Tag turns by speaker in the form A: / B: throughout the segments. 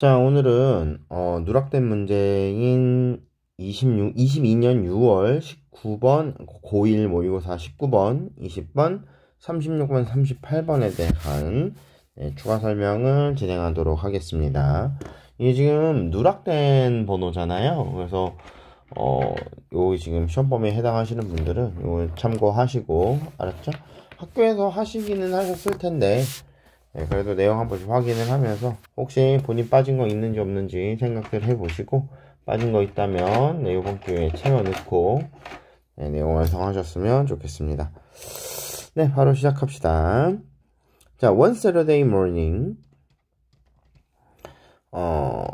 A: 자, 오늘은 어, 누락된 문제인 26, 22년 6월 19번, 고1 모의고사 19번, 20번, 36번, 38번에 대한 네, 추가 설명을 진행하도록 하겠습니다. 이게 지금 누락된 번호잖아요. 그래서 어, 요 지금 시험 범위에 해당하시는 분들은 요 참고하시고 알았죠? 학교에서 하시기는 하셨을 텐데 네, 그래도 내용 한 번씩 확인을 하면서 혹시 본인 빠진 거 있는지 없는지 생각들 해보시고 빠진 거 있다면 네, 이번 기회에 채워넣고 네, 내용 완성하셨으면 좋겠습니다. 네, 바로 시작합시다. 자, one Saturday morning, 어,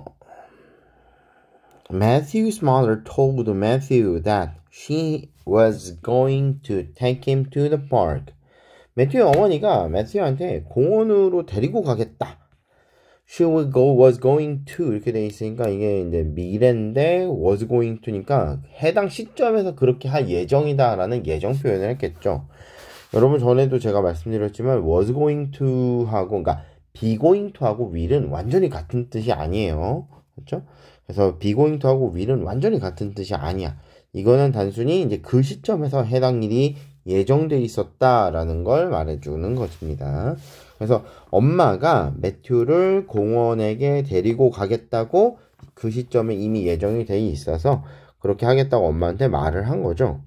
A: Matthew's mother told Matthew that she was going to take him to the park. 매튜의 어머니가 매튜한테 공원으로 데리고 가겠다. She would go, was going to 이렇게 돼 있으니까 이게 이제 미래인데 was going to니까 해당 시점에서 그렇게 할 예정이다라는 예정 표현을 했겠죠. 여러분 전에도 제가 말씀드렸지만 was going to 하고 그러니까 be going to 하고 will은 완전히 같은 뜻이 아니에요. 그렇죠? 그래서 be going to 하고 will은 완전히 같은 뜻이 아니야. 이거는 단순히 이제 그 시점에서 해당 일이 예정돼 있었다라는 걸 말해주는 것입니다. 그래서 엄마가 매튜를 공원에게 데리고 가겠다고 그 시점에 이미 예정이 돼 있어서 그렇게 하겠다고 엄마한테 말을 한 거죠.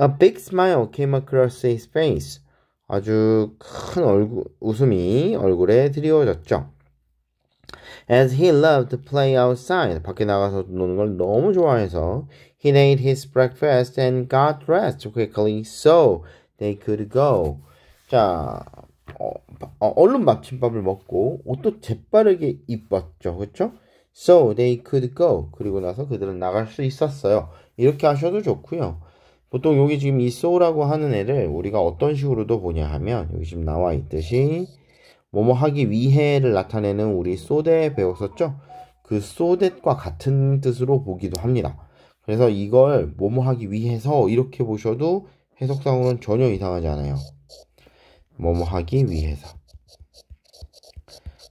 A: A big smile came across his face. 아주 큰 얼굴, 웃음이 얼굴에 드리워졌죠. As he loved to play outside. 밖에 나가서 노는 걸 너무 좋아해서 He ate his breakfast and got dressed quickly so they could go. 자, 어, 어 얼른 마침밥을 먹고 옷도 재빠르게 입었죠. 그렇죠? So they could go. 그리고 나서 그들은 나갈 수 있었어요. 이렇게 하셔도 좋고요. 보통 여기 지금 이 so라고 하는 애를 우리가 어떤 식으로도 보냐 하면 여기 지금 나와 있듯이 뭐뭐 하기 위해를 나타내는 우리 so t 배웠었죠? 그 so t 과 같은 뜻으로 보기도 합니다. 그래서 이걸 뭐뭐 하기 위해서 이렇게 보셔도 해석상으로는 전혀 이상하지 않아요. 뭐뭐 하기 위해서.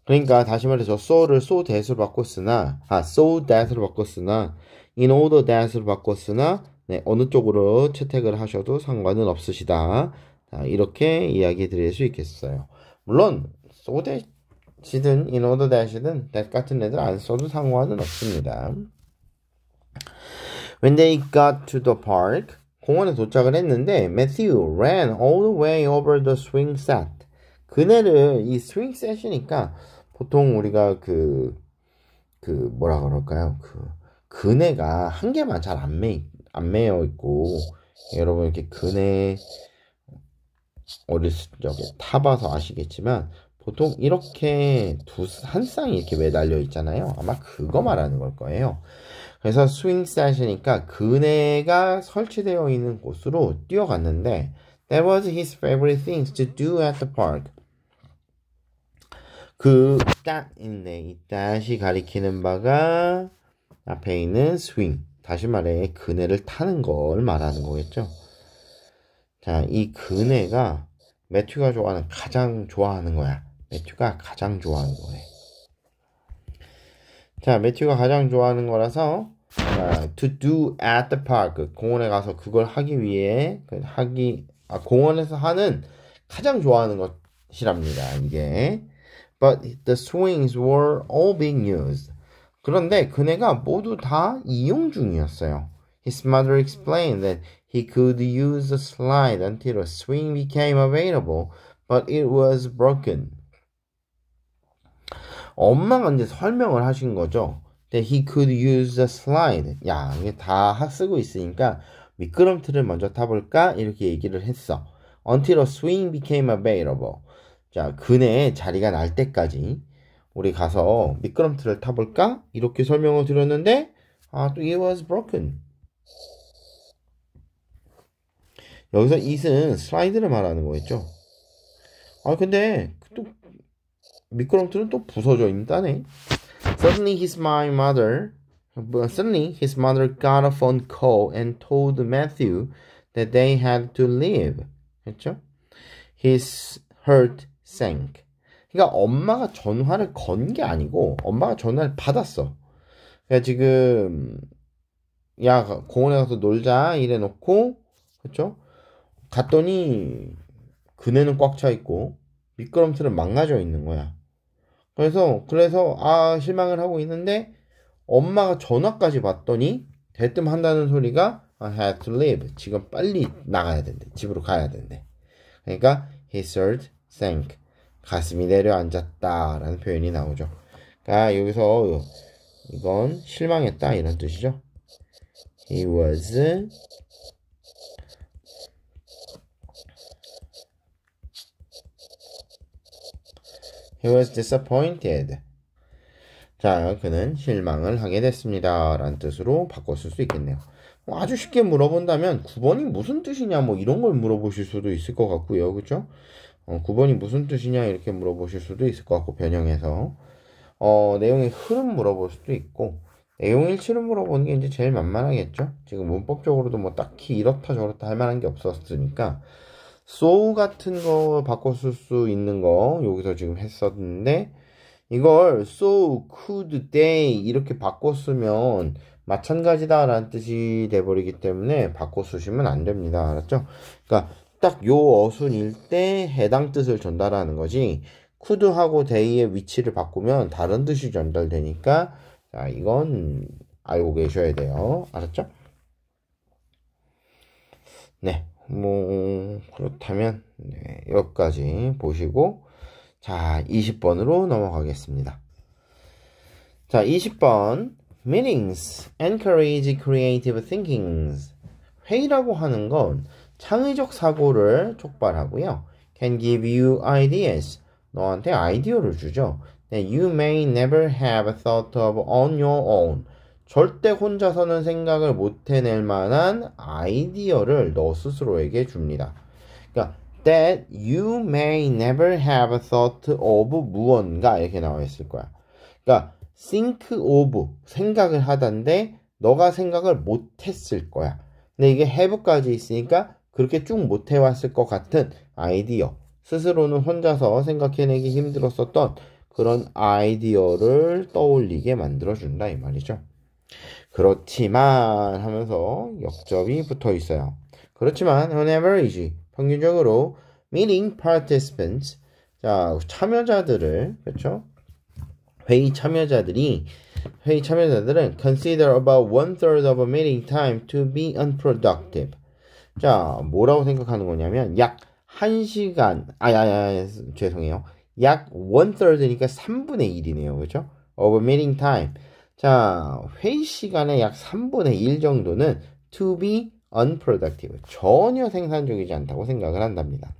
A: 그러니까 다시 말해서 so를 so that을 바꿨으나아 so that을 바꿨으나 in order that을 바꿨으나 네, 어느 쪽으로 채택을 하셔도 상관은 없으시다. 아, 이렇게 이야기 드릴 수 있겠어요. 물론 so that이든 in order that이든 that 같은 애들 안 써도 상관은 없습니다. When they got to the park, 공원에 도착을 했는데 Matthew ran all the way over the swing set. 그네를 이 swing set이니까 보통 우리가 그, 그 뭐라 그럴까요? 그 그네가 한 개만 잘 안 매, 안 매여 있고 여러분 이렇게 그네 어렸을 적에 타봐서 아시겠지만 보통 이렇게 두 한 쌍이 이렇게 매달려 있잖아요. 아마 그거 말하는 걸 거예요. 그래서 스윙 샷이니까 그네가 설치되어 있는 곳으로 뛰어갔는데 That was his favorite thing to do at the park. 그 딱 있네. 이 that이 가리키는 바가 앞에 있는 스윙. 다시 말해 그네를 타는 걸 말하는 거겠죠. 자, 이 그네가 매튜가 좋아하는 가장 좋아하는 거야. 매튜가 가장 좋아하는 거래. 자, 매튜가 가장 좋아하는 거라서 자, to do at the park 공원에 가서 그걸 하기 위해 하기 아, 공원에서 하는 가장 좋아하는 것이랍니다. 이게 but the swings were all being used. 그런데 그네가 모두 다 이용 중이었어요. His mother explained that he could use the slide until a swing became available, but it was broken. 엄마가 이제 설명을 하신 거죠. That he could use a slide. 야, 이게 다 쓰고 있으니까 미끄럼틀을 먼저 타볼까? 이렇게 얘기를 했어. Until a swing became available. 자, 그네 자리가 날 때까지 우리 가서 미끄럼틀을 타볼까? 이렇게 설명을 드렸는데, 아, 또 it was broken. 여기서 it은 슬라이드를 말하는 거겠죠 아, 근데 미끄럼틀은 또 부서져 임다네. Suddenly his my mother suddenly his mother got a phone call and told Matthew that they had to leave. 했죠? His heart sank. 그러니까 엄마가 전화를 건 게 아니고 엄마가 전화를 받았어. 그러니까 지금 야 공원에 가서 놀자 이래 놓고 그렇죠? 갔더니 그네는 꽉 차 있고 미끄럼틀은 망가져 있는 거야. 그래서 그래서 아 실망을 하고 있는데 엄마가 전화까지 받더니 대뜸 한다는 소리가 I had to leave. 지금 빨리 나가야 된대. 집으로 가야 된대. 그러니까 h e s heart sank. 가슴이 내려앉았다라는 표현이 나오죠. 그러니까 여기서 이건 실망했다 이런 뜻이죠. He was He was disappointed. 자, 그는 실망을 하게 됐습니다. 라는 뜻으로 바꿨을 수 있겠네요. 뭐 아주 쉽게 물어본다면 9번이 무슨 뜻이냐 뭐 이런 걸 물어보실 수도 있을 것 같고요. 그쵸죠 어, 9번이 무슨 뜻이냐 이렇게 물어보실 수도 있을 것 같고 변형해서 어, 내용의 흐름 물어볼 수도 있고 내용 일치를 물어보는 게 이제 제일 만만하겠죠? 지금 문법적으로도 뭐 딱히 이렇다 저렇다 할 만한 게 없었으니까 so 같은 거 바꿨을 수 있는 거 여기서 지금 했었는데 이걸 so could they 이렇게 바꿨으면 마찬가지다 라는 뜻이 돼버리기 때문에 바꿔 쓰시면 안 됩니다 알았죠 그러니까 딱 요 어순일 때 해당 뜻을 전달하는 거지 could하고 day의 위치를 바꾸면 다른 뜻이 전달되니까 자 이건 알고 계셔야 돼요 알았죠 네뭐 그렇다면 네, 여기까지 보시고 자 20번으로 넘어가겠습니다. 자 20번 meetings encourage creative thinkings 회의라고 하는 건 창의적 사고를 촉발하고요. can give you ideas 너한테 아이디어를 주죠. that you may never have thought of on your own 절대 혼자서는 생각을 못 해낼 만한 아이디어를 너 스스로에게 줍니다. 그러니까 that you may never have thought of 무언가 이렇게 나와 있을 거야. 그러니까 think of 생각을 하던데 너가 생각을 못 했을 거야. 근데 이게 have까지 있으니까 그렇게 쭉 못 해왔을 것 같은 아이디어. 스스로는 혼자서 생각해내기 힘들었었던 그런 아이디어를 떠올리게 만들어준다 이 말이죠. 그렇지만 하면서 역접이 붙어 있어요. 그렇지만 on average 평균적으로 meeting participants 자 참여자들을 그렇죠 회의 참여자들이 회의 참여자들은 consider about one third of a meeting time to be unproductive 자 뭐라고 생각하는 거냐면 약 1시간 아야 아, 아, 죄송해요 약 one third니까 3분의 1이네요 그렇죠 of a meeting time 자, 회의 시간의 약 3분의 1 정도는 to be unproductive. 전혀 생산적이지 않다고 생각을 한답니다.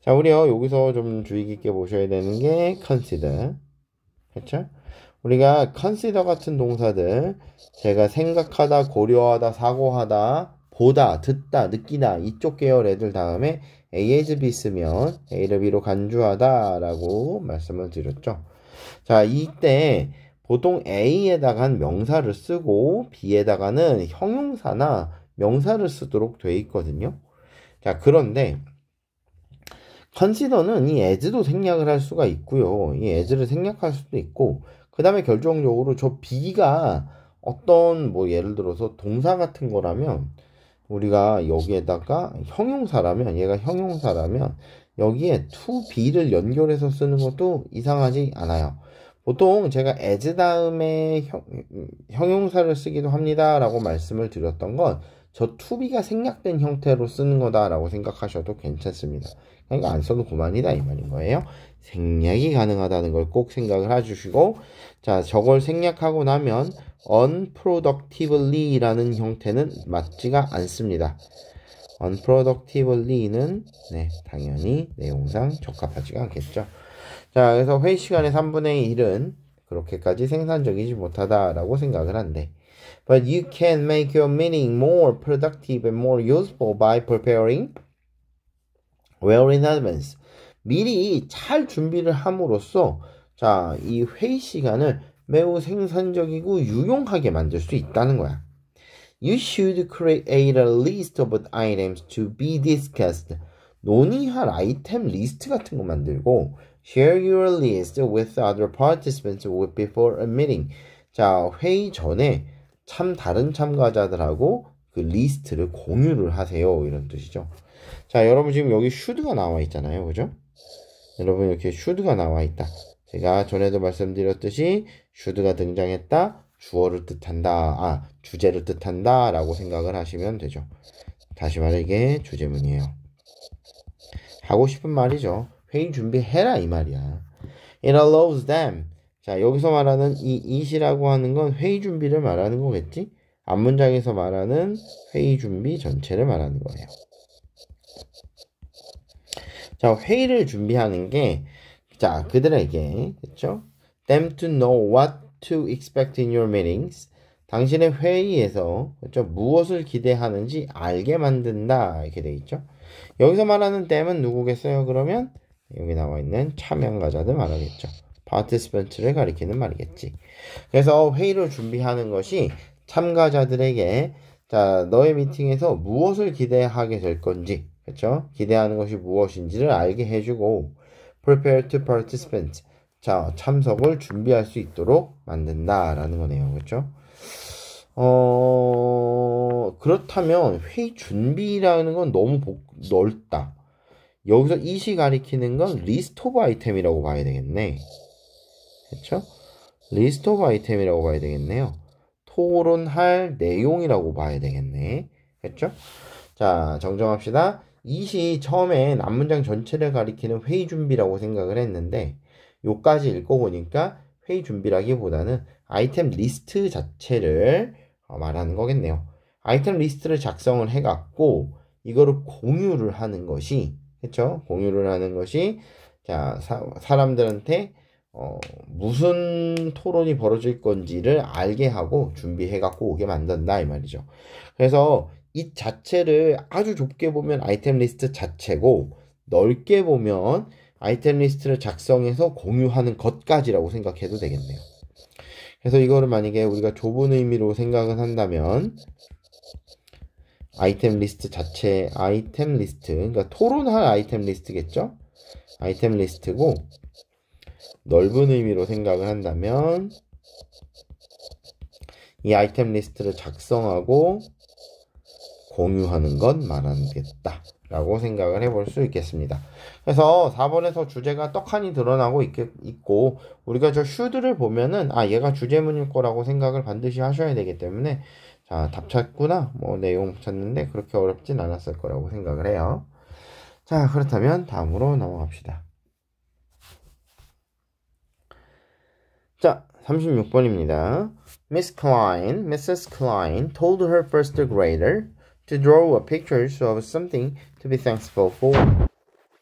A: 자, 우리요, 여기서 좀 주의 깊게 보셔야 되는 게 consider. 그렇죠 우리가 consider 같은 동사들, 제가 생각하다, 고려하다, 사고하다, 보다, 듣다, 느끼다, 이쪽 계열 애들 다음에 AS B 쓰면 A를 B로 간주하다 라고 말씀을 드렸죠. 자, 이때 보통 A에다간 명사를 쓰고 B에다가는 형용사나 명사를 쓰도록 돼 있거든요. 자, 그런데 컨시더는 이 as도 생략을 할 수가 있고요. 이 as를 생략할 수도 있고 그 다음에 결정적으로 저 b가 어떤 뭐 예를 들어서 동사 같은 거라면 우리가 여기에다가 형용사라면 얘가 형용사라면 여기에 to be를 연결해서 쓰는 것도 이상하지 않아요. 보통 제가 as 다음에 형, 용사를 쓰기도 합니다라고 말씀을 드렸던 건 저 to 가 생략된 형태로 쓰는 거다라고 생각하셔도 괜찮습니다. 그러니까 안 써도 그만이다 이 말인 거예요. 생략이 가능하다는 걸 꼭 생각을 해주시고 자 저걸 생략하고 나면 unproductively라는 형태는 맞지가 않습니다. unproductively는 네, 당연히 내용상 적합하지가 않겠죠. 자, 그래서 회의 시간의 3분의 1은 그렇게까지 생산적이지 못하다라고 생각을 한대. But you can make your meeting more productive and more useful by preparing well in advance. 미리 잘 준비를 함으로써 자, 이 회의 시간을 매우 생산적이고 유용하게 만들 수 있다는 거야. You should create a list of items to be discussed. 논의할 아이템 리스트 같은 거 만들고 Share your list with other participants before a meeting. 자, 회의 전에 참 다른 참가자들하고 그 리스트를 공유를 하세요. 이런 뜻이죠. 자, 여러분 지금 여기 should가 나와 있잖아요. 그죠? 여러분 이렇게 should가 나와 있다. 제가 전에도 말씀드렸듯이 should가 등장했다. 주어를 뜻한다. 아, 주제를 뜻한다. 라고 생각을 하시면 되죠. 다시 말해 이게 주제문이에요. 하고 싶은 말이죠. 회의 준비해라 이 말이야. It allows them. 자, 여기서 말하는 이 it이라고 하는 건 회의 준비를 말하는 거겠지? 앞문장에서 말하는 회의 준비 전체를 말하는 거예요. 자, 회의를 준비하는 게, 자, 그들에게, 그죠 them to know what to expect in your meetings. 당신의 회의에서, 그쵸? 무엇을 기대하는지 알게 만든다. 이렇게 돼 있죠? 여기서 말하는 them은 누구겠어요? 그러면 여기 나와 있는 참여과자들 말하겠죠. 파티스펜트를 가리키는 말이겠지. 그래서 회의를 준비하는 것이 참가자들에게 자 너의 미팅에서 무엇을 기대하게 될 건지 그렇죠? 기대하는 것이 무엇인지를 알게 해주고 prepare to participant 자 참석을 준비할 수 있도록 만든다라는 거네요, 그렇죠? 어 그렇다면 회의 준비라는 건 너무 복, 넓다. 여기서 이 시 가리키는 건 리스트 오브 아이템이라고 봐야 되겠네. 그렇죠? 리스트 오브 아이템이라고 봐야 되겠네요. 토론할 내용이라고 봐야 되겠네. 그렇죠? 자, 정정합시다. 이 시 처음에 남문장 전체를 가리키는 회의 준비라고 생각을 했는데 요까지 읽고 보니까 회의 준비라기보다는 아이템 리스트 자체를 어, 말하는 거겠네요. 아이템 리스트를 작성을 해갖고 이거를 공유를 하는 것이 그렇죠? 공유를 하는 것이 자 사, 람들한테 어, 무슨 토론이 벌어질 건지를 알게 하고 준비해 갖고 오게 만든다 이 말이죠. 그래서 이 자체를 아주 좁게 보면 아이템 리스트 자체고 넓게 보면 아이템 리스트를 작성해서 공유하는 것까지라고 생각해도 되겠네요. 그래서 이거를 만약에 우리가 좁은 의미로 생각을 한다면 아이템 리스트 자체 아이템 리스트 그러니까 토론할 아이템 리스트겠죠? 아이템 리스트고 넓은 의미로 생각을 한다면 이 아이템 리스트를 작성하고 공유하는 것 말하겠다 라고 생각을 해볼 수 있겠습니다. 그래서 4번에서 주제가 떡하니 드러나고 있고 우리가 저 슈드를 보면은 아 얘가 주제문일 거라고 생각을 반드시 하셔야 되기 때문에 자, 답 찾구나. 뭐 내용 찾는데 그렇게 어렵진 않았을 거라고 생각을 해요. 자, 그렇다면 다음으로 넘어갑시다. 자, 36번입니다. Miss Klein, Mrs. Klein told her first grader to draw a picture of something to be thankful for.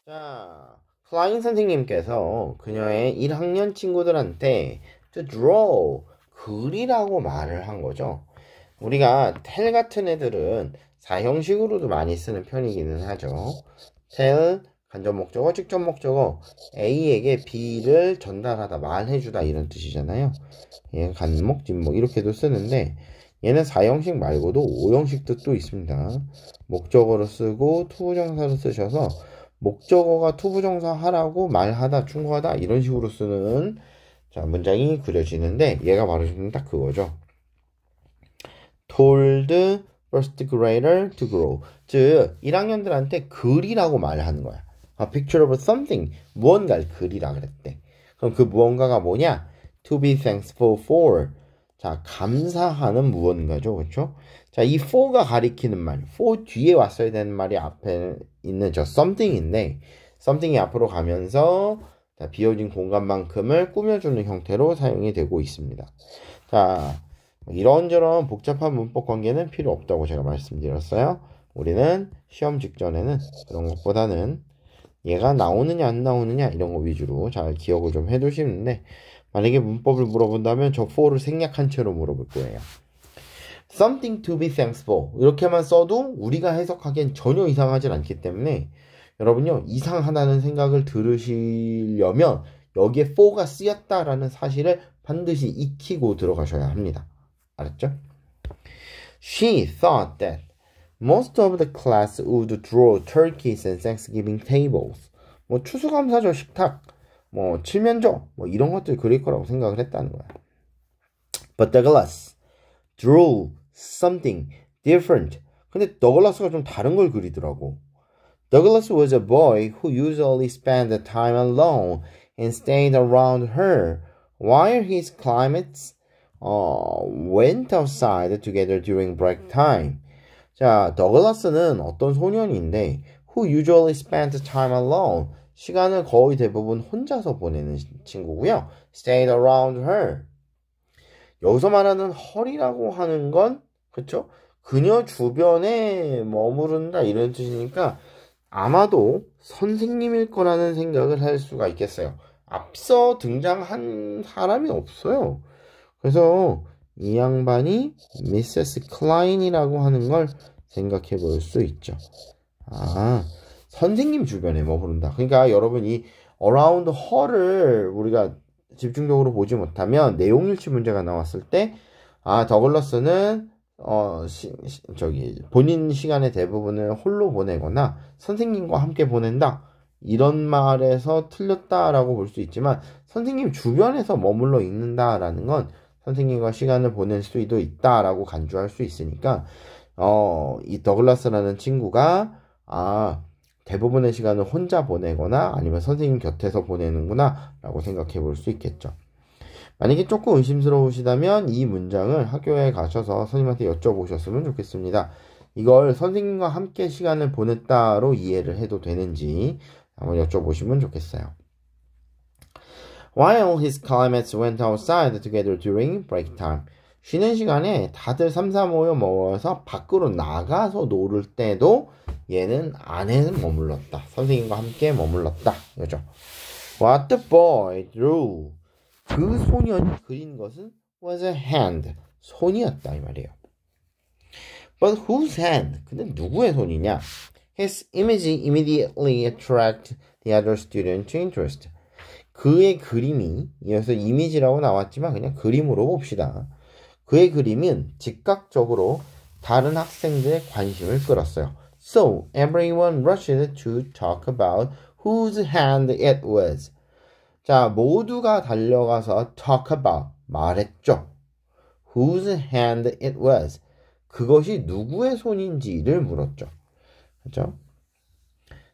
A: 자, 클라인 선생님께서 그녀의 1학년 친구들한테 to draw 그리라고 말을 한 거죠. 우리가 tell 같은 애들은 사형식으로도 많이 쓰는 편이기는 하죠. tell 간접 목적어, 직접 목적어 A에게 B를 전달하다, 말해주다 이런 뜻이잖아요. 얘 예, 간목, 뒷목 이렇게도 쓰는데 얘는 4형식 말고도 5형식도 또 있습니다. 목적어로 쓰고 투부정사로 쓰셔서 목적어가 투부정사 하라고 말하다, 충고하다 이런 식으로 쓰는 자, 문장이 그려지는데 얘가 바로 지금 딱 그거죠. told first grader to grow. 즉 1학년들한테 글이라고 말하는 거야. A 아, picture of something 무언가를 글이라 그랬대. 그럼 그 무언가가 뭐냐? To be thankful for. 자 감사하는 무언가죠, 그렇죠? 자이 for가 가리키는 말, for 뒤에 왔어야 되는 말이 앞에 있는 저 something인데 something이 앞으로 가면서 자, 비어진 공간만큼을 꾸며주는 형태로 사용이 되고 있습니다. 자, 이런저런 복잡한 문법 관계는 필요 없다고 제가 말씀드렸어요. 우리는 시험 직전에는 그런 것보다는 얘가 나오느냐 안 나오느냐 이런 거 위주로 잘 기억을 좀 해두시는데 만약에 문법을 물어본다면 저 for를 생략한 채로 물어볼 거예요. something to be t h a n k s f o r 이렇게만 써도 우리가 해석하기엔 전혀 이상하진 않기 때문에 여러분요 이상하다는 생각을 들으시려면 여기에 for가 쓰였다라는 사실을 반드시 익히고 들어가셔야 합니다. 알았죠? She thought that most of the class would draw turkeys and Thanksgiving tables. 뭐 추수감사절 식탁, 뭐 칠면조, 뭐 이런 것들 그릴 거라고 생각을 했다는 거야. But Douglas drew something different. 근데 더글라스가 좀 다른 걸 그리더라고. Douglas was a boy who usually spent the time alone and stayed around her while his climates 어, went outside together during break time. 자, 더글라스는 어떤 소년인데 who usually spent time alone. 시간을 거의 대부분 혼자서 보내는 친구고요. stayed around her. 여기서 말하는 헐이라고 하는 건 그렇죠? 그녀 주변에 머무른다 이런 뜻이니까 아마도 선생님일 거라는 생각을 할 수가 있겠어요. 앞서 등장한 사람이 없어요. 그래서 이 양반이 미세스 클라인이라고 하는 걸 생각해 볼 수 있죠. 아, 선생님 주변에 머무른다. 뭐 그러니까 여러분 이 around her를 우리가 집중적으로 보지 못하면 내용일치 문제가 나왔을 때 아, 더글러스는 어, 시, 시, 저기 본인 시간의 대부분을 홀로 보내거나 선생님과 함께 보낸다. 이런 말에서 틀렸다라고 볼 수 있지만 선생님 주변에서 머물러 있는다라는 건 선생님과 시간을 보낼 수도 있다라고 간주할 수 있으니까 어, 이 더글라스라는 친구가 아 대부분의 시간을 혼자 보내거나 아니면 선생님 곁에서 보내는구나라고 생각해 볼 수 있겠죠. 만약에 조금 의심스러우시다면 이 문장을 학교에 가셔서 선생님한테 여쭤보셨으면 좋겠습니다. 이걸 선생님과 함께 시간을 보냈다로 이해를 해도 되는지 한번 여쭤보시면 좋겠어요. While his c l a m a t e s went outside together during break time. 쉬는 시간에 다들 삼삼 오여 모여서 밖으로 나가서 놀을 때도 얘는 안에 머물렀다. 선생님과 함께 머물렀다. 이죠 What the boy drew. 그 소년이 그린 것은 was a hand. 손이었다. 이 말이에요. But whose hand? 근데 누구의 손이냐? His image immediately attracted the other student to interest. 그의 그림이 이어서 이미지라고 나왔지만 그냥 그림으로 봅시다. 그의 그림은 즉각적으로 다른 학생들의 관심을 끌었어요. So everyone rushed to talk about whose hand it was. 자, 모두가 달려가서 talk about 말했죠. Whose hand it was. 그것이 누구의 손인지를 물었죠. 그렇죠?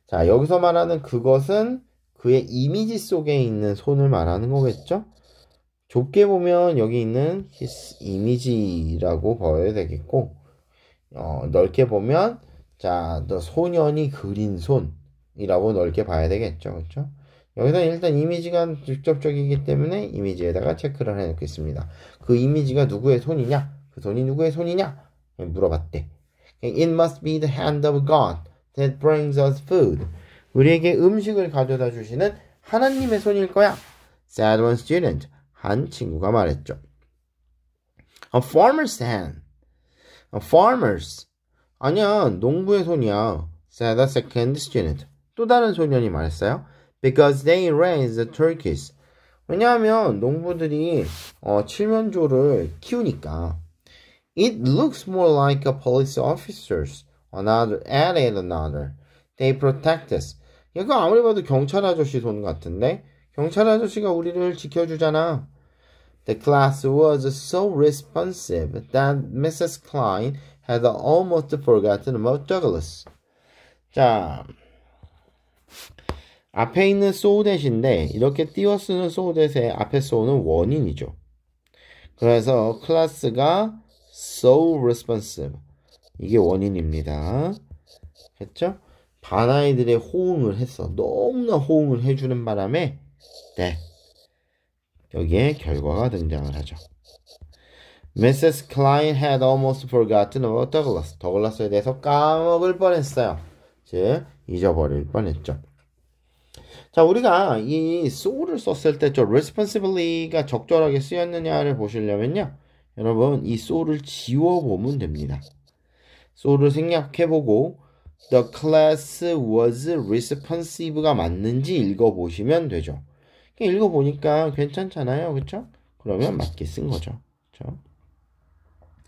A: 자, 여기서 말하는 그것은 그의 이미지 속에 있는 손을 말하는 거겠죠? 좁게 보면 여기 있는 his 이미지라고 봐야 되겠고, 어, 넓게 보면, 자, 너 소년이 그린 손이라고 넓게 봐야 되겠죠. 그죠 여기서 일단 이미지가 직접적이기 때문에 이미지에다가 체크를 해놓겠습니다. 그 이미지가 누구의 손이냐? 그 손이 누구의 손이냐? 물어봤대. It must be the hand of God that brings us food. 우리에게 음식을 가져다 주시는 하나님의 손일 거야. said one student. 한 친구가 말했죠. A farmer's hand. A farmer's. 아니야, 농부의 손이야. said a second student. 또 다른 소년이 말했어요. Because they raise the turkeys. 왜냐하면 농부들이 어, 칠면조를 키우니까. It looks more like a police officers. Another added another. They protect us. 얘가 아무리 봐도 경찰 아저씨 손 같은데? 경찰 아저씨가 우리를 지켜주잖아. The class was so responsive that Mrs. Klein had almost forgotten about Douglas. 자, 앞에 있는 so that인데 이렇게 띄워 쓰는 so that의 앞에 so는 원인이죠. 그래서 클래스가 so responsive 이게 원인입니다. 됐죠? 바나이들의 호응을 했어. 너무나 호응을 해주는 바람에 네. 여기에 결과가 등장을 하죠. Mrs. Klein had almost forgotten about Douglas. 더글라스에 대해서 까먹을 뻔했어요. 즉 잊어버릴 뻔했죠. 자, 우리가 이 so를 썼을 때 저 responsibly가 적절하게 쓰였느냐를 보시려면요. 여러분, 이 so를 지워보면 됩니다. so를 생략해보고 The class was responsive가 맞는지 읽어보시면 되죠. 읽어보니까 괜찮잖아요. 그쵸? 그러면 맞게 쓴 거죠. 그쵸?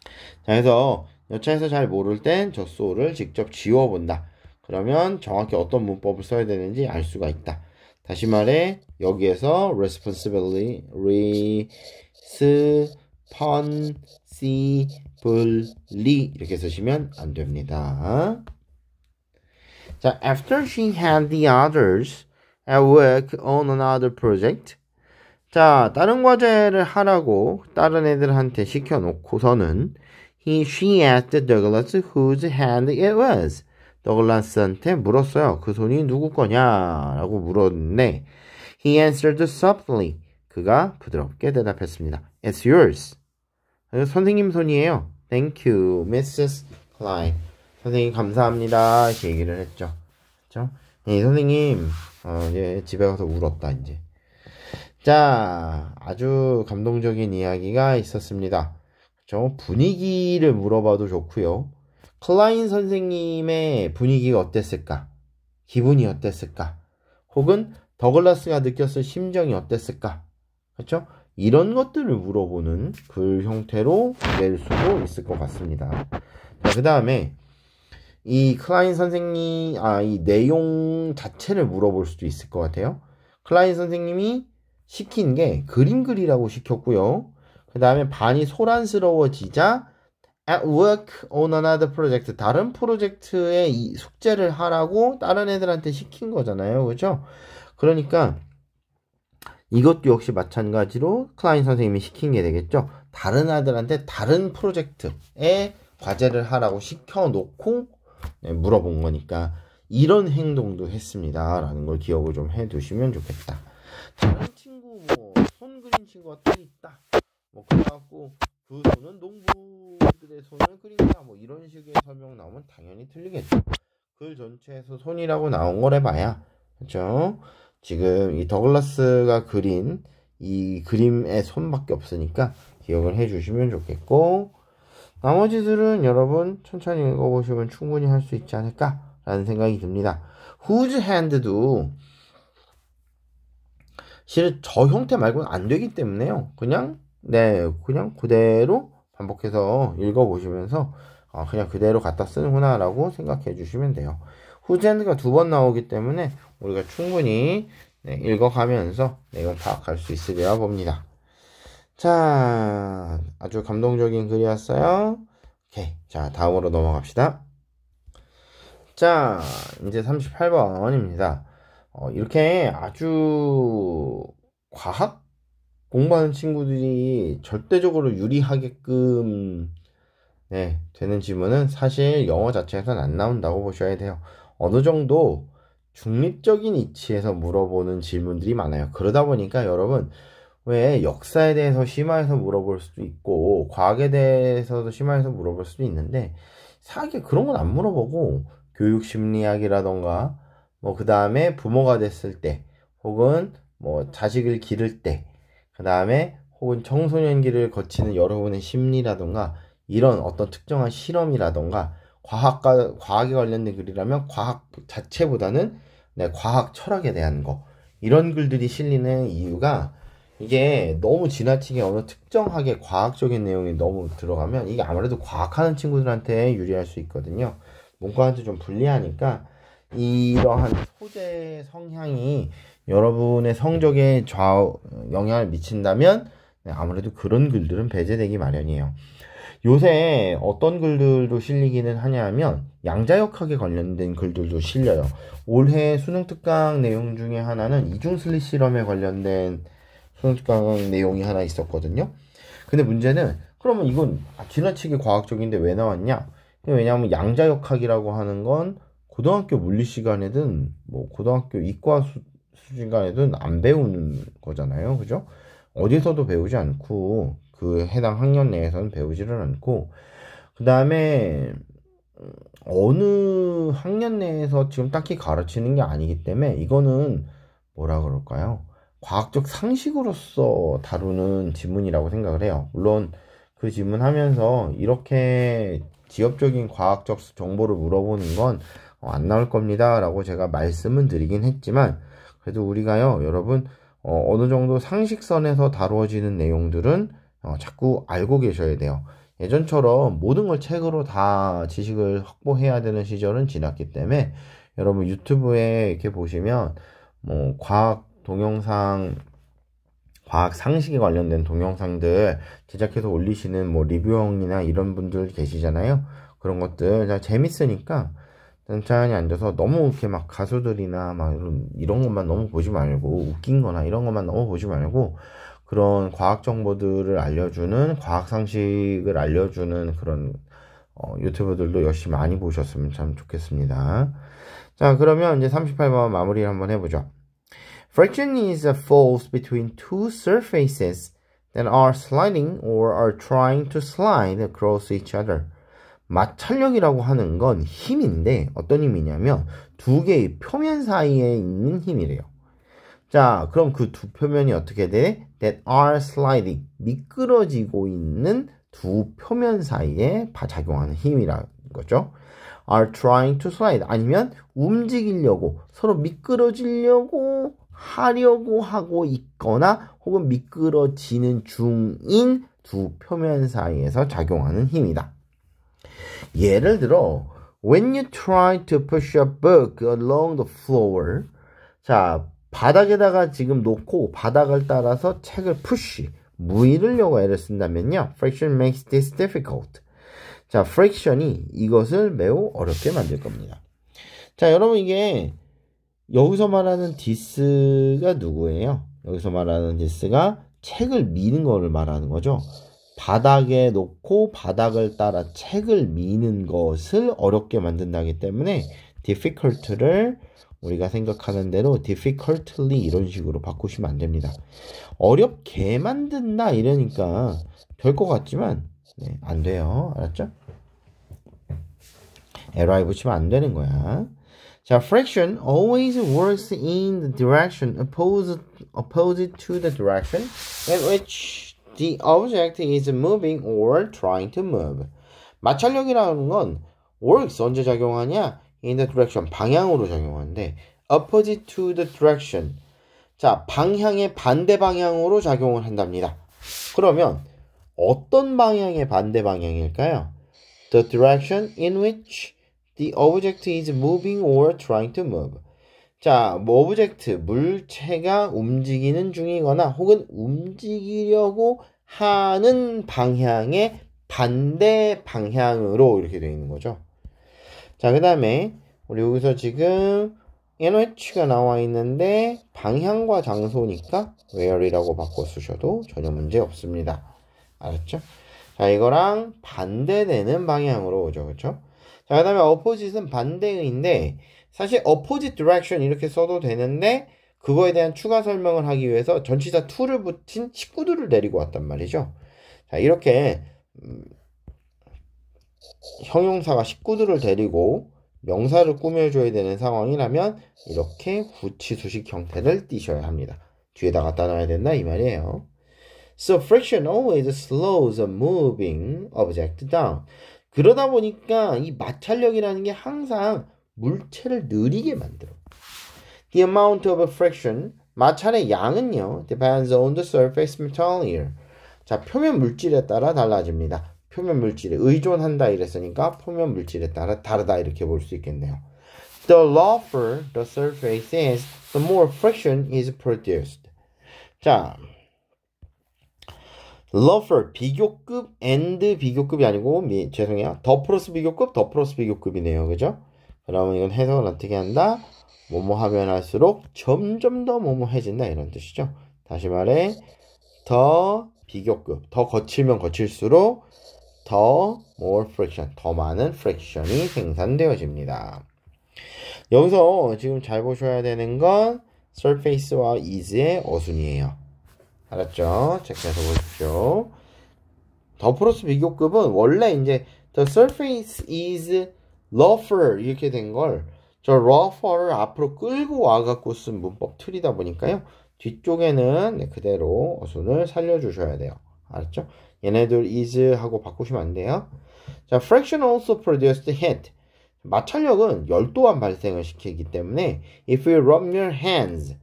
A: 자, 그래서 여차에서 잘 모를 땐 젖소를 직접 지워본다. 그러면 정확히 어떤 문법을 써야 되는지 알 수가 있다. 다시 말해, 여기에서 responsibility, r e s p o n s i b l y 이렇게 쓰시면 안 됩니다. 자, after she had the others at work on another project. 자, 다른 과제를 하라고 다른 애들한테 시켜놓고서는 he, she asked Douglas whose hand it was. 더글라스한테 물었어요. 그 손이 누구 거냐라고 물었네. He answered softly. 그가 부드럽게 대답했습니다. It's yours. 선생님 손이에요. Thank you, Mrs. Klein. 선생님 감사합니다 이렇게 얘기를 했죠. 그렇 예, 선생님 어, 이제 집에 가서 울었다 이제. 자, 아주 감동적인 이야기가 있었습니다. 그렇 분위기를 물어봐도 좋고요. 클라인 선생님의 분위기가 어땠을까? 기분이 어땠을까? 혹은 더글라스가 느꼈을 심정이 어땠을까? 그렇죠? 이런 것들을 물어보는 글 형태로 낼 수도 있을 것 같습니다. 그 다음에 이 클라인 선생님, 아, 이 내용 자체를 물어볼 수도 있을 것 같아요. 클라인 선생님이 시킨 게 그림 그리라고 시켰고요. 그 다음에 반이 소란스러워지자 at work on another project 다른 프로젝트에 이 숙제를 하라고 다른 애들한테 시킨 거잖아요. 그렇죠? 그러니까 이것도 역시 마찬가지로 클라인 선생님이 시킨 게 되겠죠. 다른 아들한테 다른 프로젝트에 과제를 하라고 시켜놓고 네, 물어본 거니까 이런 행동도 했습니다라는 걸 기억을 좀 해두시면 좋겠다. 다른 친구 뭐손 그린 친구가 또 있다. 뭐 그래갖고 그 손은 농부들의 손을 그린다. 뭐 이런 식의 설명 나오면 당연히 틀리겠죠. 글 전체에서 손이라고 나온 걸 해봐야 그죠 지금 이 더글라스가 그린 이 그림의 손밖에 없으니까 기억을 해주시면 좋겠고. 나머지들은 여러분 천천히 읽어보시면 충분히 할 수 있지 않을까라는 생각이 듭니다. Whose hand도 실은 저 형태 말고는 안 되기 때문에요. 그냥 네, 그냥 그대로 반복해서 읽어보시면서 아, 그냥 그대로 갖다 쓰는구나라고 생각해 주시면 돼요. Whose hand가 두 번 나오기 때문에 우리가 충분히 네, 읽어가면서 내용 네, 파악할 수 있으리라 봅니다. 자, 아주 감동적인 글이었어요. 오케이. 자, 다음으로 넘어갑시다. 자, 이제 38번입니다. 어, 이렇게 아주 과학 공부하는 친구들이 절대적으로 유리하게끔 네, 되는 지문은 사실 영어 자체에서는 안 나온다고 보셔야 돼요. 어느 정도 중립적인 위치에서 물어보는 질문들이 많아요. 그러다 보니까 여러분 왜 역사에 대해서 심화해서 물어볼 수도 있고 과학에 대해서도 심화해서 물어볼 수도 있는데 사학에 그런 건 안 물어보고 교육 심리학이라던가 뭐그 다음에 부모가 됐을 때 혹은 뭐 자식을 기를 때 그 다음에 혹은 청소년기를 거치는 여러분의 심리라던가 이런 어떤 특정한 실험이라던가 과학과 과학에 관련된 글이라면 과학 자체보다는 네, 과학 철학에 대한 거 이런 글들이 실리는 이유가 이게 너무 지나치게 어느 특정하게 과학적인 내용이 너무 들어가면 이게 아무래도 과학하는 친구들한테 유리할 수 있거든요. 문과한테 좀 불리하니까 이러한 소재 성향이 여러분의 성적에 좌 영향을 미친다면 네, 아무래도 그런 글들은 배제되기 마련이에요. 요새 어떤 글들도 실리기는 하냐면 양자역학에 관련된 글들도 실려요. 올해 수능 특강 내용 중에 하나는 이중 슬릿 실험에 관련된 성숙강 내용이 하나 있었거든요. 근데 문제는 그러면 이건 지나치게 과학적인데 왜 나왔냐? 왜냐하면 양자역학이라고 하는 건 고등학교 물리 시간에든 뭐 고등학교 이과 수, 수준간에든 안배운 거잖아요. 그죠? 어디서도 배우지 않고 그 해당 학년 내에서는 배우지를 않고 그 다음에 어느 학년 내에서 지금 딱히 가르치는 게 아니기 때문에 이거는 뭐라 그럴까요? 과학적 상식으로서 다루는 지문이라고 생각을 해요. 물론 그 지문하면서 이렇게 지엽적인 과학적 정보를 물어보는 건안 어, 나올 겁니다. 라고 제가 말씀은 드리긴 했지만 그래도 우리가요, 여러분, 어, 느 정도 상식선에서 다루어지는 내용들은 어, 자꾸 알고 계셔야 돼요. 예전처럼 모든 걸 책으로 다 지식을 확보해야 되는 시절은 지났기 때문에 여러분 유튜브에 이렇게 보시면 뭐 과학 동영상 과학 상식에 관련된 동영상들 제작해서 올리시는 뭐 리뷰형이나 이런 분들 계시잖아요. 그런 것들 재밌으니까 천천히 앉아서 너무 이렇게 막 가수들이나 막 이런, 이런 것만 너무 보지 말고 웃긴 거나 이런 것만 너무 보지 말고 그런 과학 정보들을 알려주는 과학 상식을 알려주는 그런 어, 유튜브들도 열심히 많이 보셨으면 참 좋겠습니다. 자 그러면 이제 38번 마무리를 한번 해보죠. Friction is a force between two surfaces that are sliding or are trying to slide across each other. 마찰력이라고 하는 건 힘인데 어떤 힘이냐면 두 개의 표면 사이에 있는 힘이래요. 자, 그럼 그 두 표면이 어떻게 돼? That are sliding. 미끄러지고 있는 두 표면 사이에 작용하는 힘이라는 거죠. are trying to slide. 아니면 움직이려고, 서로 미끄러지려고 하려고 하고 있거나 혹은 미끄러지는 중인 두 표면 사이에서 작용하는 힘이다. 예를 들어 When you try to push a book along the floor 자 바닥에다가 지금 놓고 바닥을 따라서 책을 push 무이르려고 애를 쓴다면요 friction makes this difficult 자 friction이 이것을 매우 어렵게 만들 겁니다 자 여러분 이게 여기서 말하는 디스가 누구예요? 여기서 말하는 디스가 책을 미는 거를 말하는 거죠. 바닥에 놓고 바닥을 따라 책을 미는 것을 어렵게 만든다기 때문에 difficult를 우리가 생각하는 대로 difficultly 이런 식으로 바꾸시면 안 됩니다. 어렵게 만든다 이러니까 될 것 같지만 네, 안 돼요. 알았죠? 에러 붙이면 안 되는 거야. 자, fraction always works in the direction opposed, opposite to the direction in which the object is moving or trying to move. 마찰력이라는 건 works 언제 작용하냐? in the direction 방향으로 작용하는데 opposite to the direction 자, 방향의 반대 방향으로 작용을 한답니다. 그러면 어떤 방향의 반대 방향일까요? The direction in which The object is moving or trying to move. 자, 뭐 object, 물체가 움직이는 중이거나 혹은 움직이려고 하는 방향의 반대 방향으로 이렇게 되어 있는 거죠. 자, 그 다음에 우리 여기서 지금 NH가 나와 있는데 방향과 장소니까 where이라고 바꿔 쓰셔도 전혀 문제 없습니다. 알았죠? 자, 이거랑 반대되는 방향으로 오죠. 그렇죠? 자, 그 다음에 opposite은 반대의인데, 사실 opposite direction 이렇게 써도 되는데, 그거에 대한 추가 설명을 하기 위해서 전치사 t 를 붙인 식구들을 데리고 왔단 말이죠. 자, 이렇게, 음, 형용사가 식구들을 데리고 명사를 꾸며줘야 되는 상황이라면 이렇게 구치수식 형태를 띄셔야 합니다. 뒤에다가 따놔야 된다 이 말이에요. So friction always slows a moving object down. 그러다 보니까 이 마찰력이라는 게 항상 물체를 느리게 만들어. The amount of friction, 마찰의 양은요, depends on the surface material. 자, 표면 물질에 따라 달라집니다. 표면 물질에 의존한다 이랬으니까 표면 물질에 따라 다르다 이렇게 볼 수 있겠네요. The rougher the surface is, the more friction is produced. 자, 러플 비교급 앤드 비교급이 아니고 미, 죄송해요 더 플러스 비교급 더 플러스 비교급이네요 그죠 그러면 이건 해석을 어떻게 한다 뭐뭐 하면 할수록 점점 더 뭐뭐해진다 이런 뜻이죠 다시 말해 더 비교급 더 거칠면 거칠수록 더 more friction 더 많은 friction이 생산되어집니다 여기서 지금 잘 보셔야 되는 건 surface와 is의 어순이에요 알았죠? 체크해서 보십시오. 더 플러스 비교급은 원래 이제 the surface is rougher 이렇게 된 걸 저 rougher를 앞으로 끌고 와갖고 쓴 문법 틀이다 보니까요. 뒤쪽에는 네, 그대로 어순을 살려주셔야 돼요. 알았죠? 얘네들 is 하고 바꾸시면 안 돼요. 자, fraction also produced heat. 마찰력은 열 또한 발생을 시키기 때문에 if you rub your hands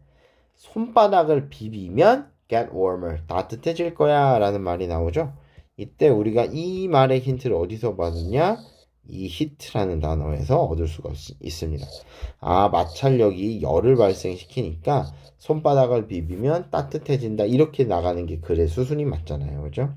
A: 손바닥을 비비면 get warmer 따뜻해질 거야 라는 말이 나오죠 이때 우리가 이 말의 힌트를 어디서 받느냐 이 히트라는 단어에서 얻을 수가 있, 습니다아 마찰력이 열을 발생시키니까 손바닥을 비비면 따뜻해진다 이렇게 나가는 게 글의 수순이 맞잖아요 그죠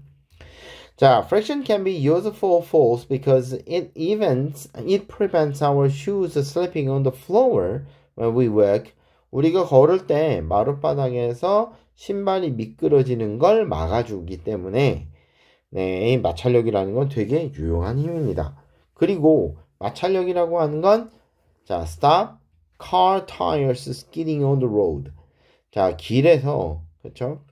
A: 자, friction can be used for falls because it evens, it prevents our shoes slipping on the floor when we walk. 우리가 걸을 때 마룻바닥에서 신발이 미끄러지는 걸 막아주기 때문에 네, 마찰력이라는 건 되게 유용한 힘입니다. 그리고 마찰력이라고 하는 건 자, stop car tires skidding on the road. 자, 길에서 그렇죠?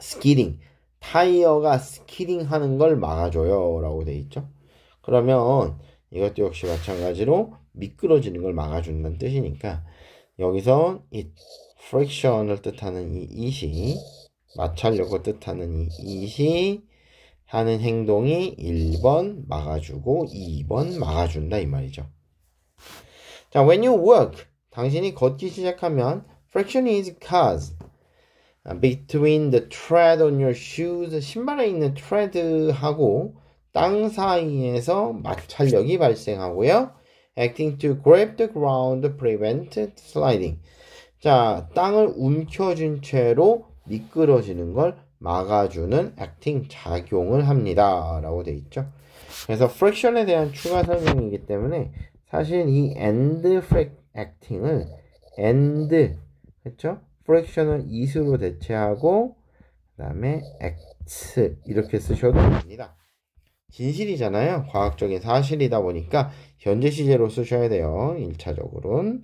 A: skidding 타이어가 스키딩 하는 걸 막아줘요. 라고 돼 있죠. 그러면 이것도 역시 마찬가지로 미끄러지는 걸 막아준다는 뜻이니까 여기서 이 friction을 뜻하는 이 it이 마찰력을 뜻하는 이 it이 하는 행동이 1번 막아주고 2번 막아준다 이 말이죠. 자, when you walk 당신이 걷기 시작하면 friction is caused between the tread on your shoes 신발에 있는 트레드하고 땅 사이에서 마찰력이 발생하고요. acting to grab the ground prevent sliding. 자, 땅을 움켜쥔 채로 미끄러지는 걸 막아주는 acting 작용을 합니다. 라고 돼 있죠. 그래서 friction에 대한 추가 설명이기 때문에 사실 이 end acting을 end, 그쵸? friction을 is로 대체하고 그 다음에 acts 이렇게 쓰셔도 됩니다. 진실이잖아요. 과학적인 사실이다 보니까 현재 시제로 쓰셔야 돼요. 1차적으로는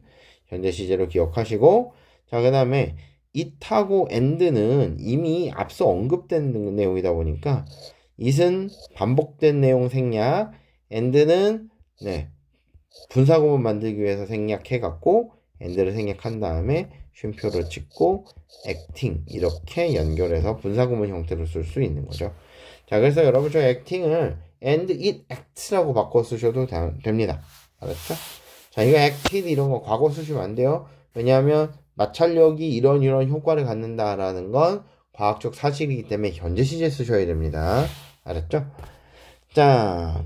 A: 현재 시제로 기억하시고 자, 그다음에 it하고 and는 이미 앞서 언급된 내용이다 보니까 it은 반복된 내용 생략, and는 네. 분사구문 만들기 위해서 생략해 갖고 and를 생략한 다음에 쉼표를 찍고 acting 이렇게 연결해서 분사구문 형태로 쓸 수 있는 거죠. 자, 그래서 여러분 저 acting을 and it acts라고 바꿔 쓰셔도 됩니다. 알았죠? 자, 이거 acted 이런 거 과거 쓰시면 안 돼요. 왜냐하면 마찰력이 이런 이런 효과를 갖는다라는 건 과학적 사실이기 때문에 현재 시제 쓰셔야 됩니다. 알았죠? 자,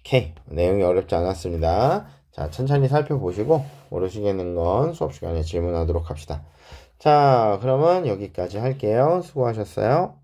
A: 오케이. 내용이 어렵지 않았습니다. 자, 천천히 살펴보시고 모르시겠는 건 수업 시간에 질문하도록 합시다. 자, 그러면 여기까지 할게요. 수고하셨어요.